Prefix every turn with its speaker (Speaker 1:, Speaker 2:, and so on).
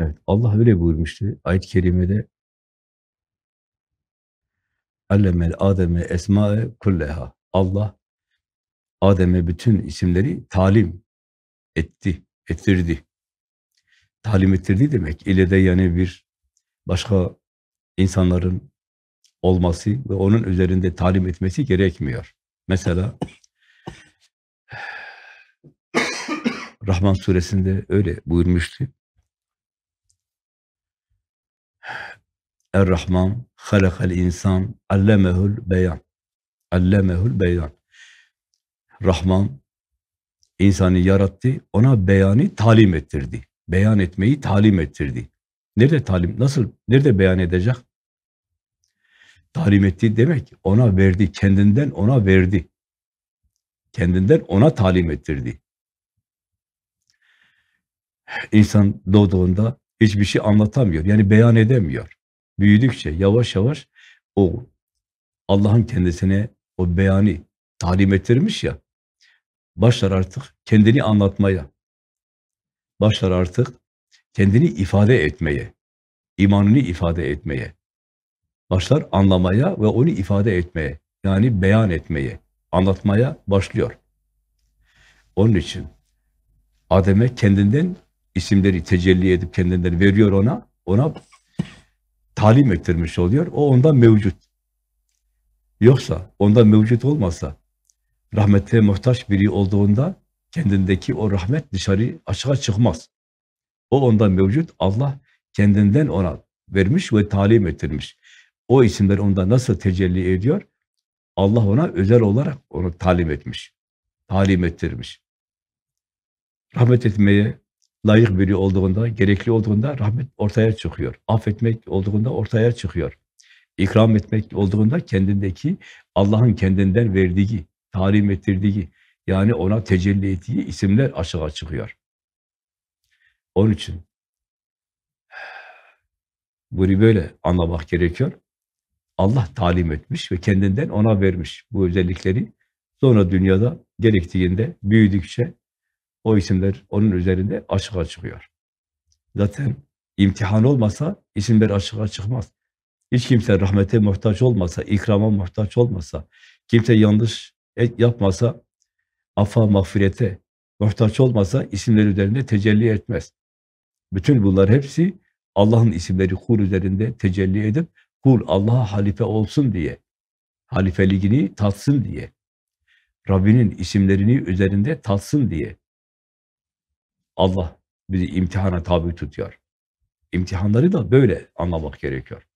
Speaker 1: Evet, Allah öyle buyurmuştu ayet-i kerimede. Allemel Adem'e esma'e kulleha. Allah Adem'e bütün isimleri talim etti, ettirdi. Talim ettirdi demek de yani bir başka insanların olması ve onun üzerinde talim etmesi gerekmiyor. Mesela Rahman suresinde öyle buyurmuştu. Er-Rahman, halakal insan, allemehul beyan. Allemehul beyan. Rahman, insanı yarattı, ona beyanı talim ettirdi. Beyan etmeyi talim ettirdi. Nerede talim, nasıl, nerede beyan edecek? Talim etti demek, ona verdi, kendinden ona verdi. Kendinden ona talim ettirdi. İnsan doğduğunda hiçbir şey anlatamıyor, yani beyan edemiyor büyüdükçe yavaş yavaş o Allah'ın kendisine o beyanı talim ettirmiş ya, başlar artık kendini anlatmaya, başlar artık kendini ifade etmeye, imanını ifade etmeye, başlar anlamaya ve onu ifade etmeye, yani beyan etmeye, anlatmaya başlıyor. Onun için Adem'e kendinden isimleri tecelli edip kendinden veriyor ona, ona talim ettirmiş oluyor. O onda mevcut. Yoksa, onda mevcut olmasa, rahmete muhtaç biri olduğunda kendindeki o rahmet dışarı açığa çıkmaz. O onda mevcut. Allah kendinden ona vermiş ve talim ettirmiş. O isimler onda nasıl tecelli ediyor? Allah ona özel olarak onu talim etmiş. Talim ettirmiş. Rahmet etmeye layık biri olduğunda, gerekli olduğunda rahmet ortaya çıkıyor. Affetmek olduğunda ortaya çıkıyor. İkram etmek olduğunda kendindeki, Allah'ın kendinden verdiği, talim ettirdiği, yani ona tecelli ettiği isimler aşağı çıkıyor. Onun için bunu böyle anlamak gerekiyor. Allah talim etmiş ve kendinden ona vermiş bu özellikleri. Sonra dünyada gerektiğinde büyüdükçe o isimler onun üzerinde açığa çıkıyor. Zaten imtihan olmasa isimler açığa çıkmaz. Hiç kimse rahmete muhtaç olmasa, ikrama muhtaç olmasa, kimse yanlış yapmasa, affa mağfirete muhtaç olmasa isimler üzerinde tecelli etmez. Bütün bunlar hepsi Allah'ın isimleri kul üzerinde tecelli edip kul Allah'a halife olsun diye, halifeliğini tatsın diye, Rabbinin isimlerini üzerinde tatsın diye Allah bizi imtihana tabi tutuyor. İmtihanları da böyle anlamak gerekiyor.